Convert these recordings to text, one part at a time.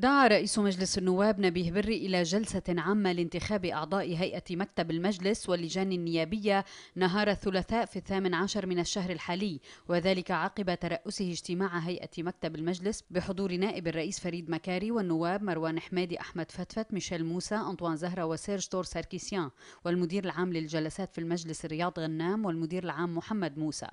دعا رئيس مجلس النواب نبيه بري إلى جلسة عامة لانتخاب أعضاء هيئة مكتب المجلس واللجان النيابية نهار الثلاثاء في الثامن عشر من الشهر الحالي وذلك عقب ترأسه اجتماع هيئة مكتب المجلس بحضور نائب الرئيس فريد مكاري والنواب مروان حمادي أحمد فتفت ميشيل موسى أنطوان زهرة وسيرج تور ساركيسيان والمدير العام للجلسات في المجلس رياض غنام والمدير العام محمد موسى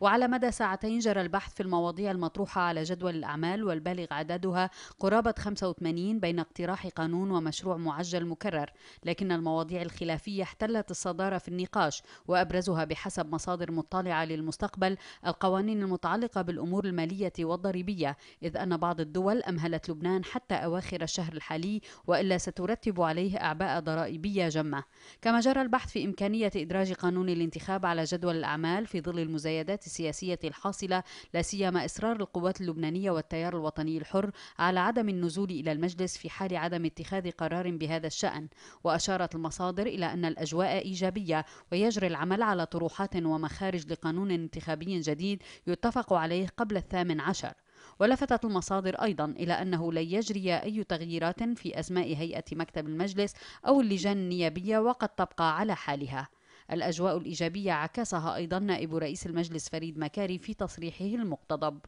وعلى مدى ساعتين جرى البحث في المواضيع المطروحة على جدول الأعمال والبالغ عددها قرابة 85 بين اقتراح قانون ومشروع معجل مكرر لكن المواضيع الخلافية احتلت الصدارة في النقاش وأبرزها بحسب مصادر مطلعة للمستقبل القوانين المتعلقة بالأمور المالية والضريبية إذ أن بعض الدول أمهلت لبنان حتى أواخر الشهر الحالي وإلا سترتب عليه أعباء ضرائبية جمة كما جرى البحث في إمكانية إدراج قانون الانتخاب على جدول الأعمال في ظل المزايدات السياسية الحاصلة لا سيما إصرار القوات اللبنانية والتيار الوطني الحر على عدم النزول إلى المجلس في حال عدم اتخاذ قرار بهذا الشأن وأشارت المصادر إلى أن الأجواء إيجابية ويجري العمل على طروحات ومخارج لقانون انتخابي جديد يتفق عليه قبل الثامن عشر ولفتت المصادر أيضا إلى أنه لن يجري أي تغييرات في أسماء هيئة مكتب المجلس أو اللجان النيابية وقد تبقى على حالها الأجواء الإيجابية عكسها أيضا نائب رئيس المجلس فريد مكاري في تصريحه المقتضب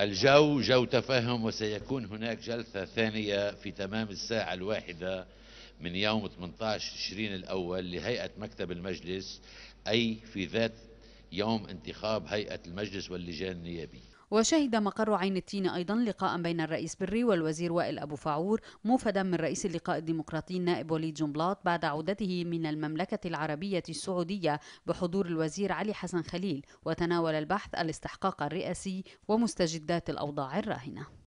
الجو جو تفاهم وسيكون هناك جلسة ثانية في تمام الساعة الواحدة من يوم 18 تشرين الأول لهيئة مكتب المجلس أي في ذات يوم انتخاب هيئة المجلس واللجان النيابية وشهد مقر عين التين أيضا لقاء بين الرئيس بري والوزير وائل أبو فعور موفدا من رئيس اللقاء الديمقراطي النائب وليد جنبلاط بعد عودته من المملكة العربية السعودية بحضور الوزير علي حسن خليل وتناول البحث الاستحقاق الرئاسي ومستجدات الأوضاع الراهنة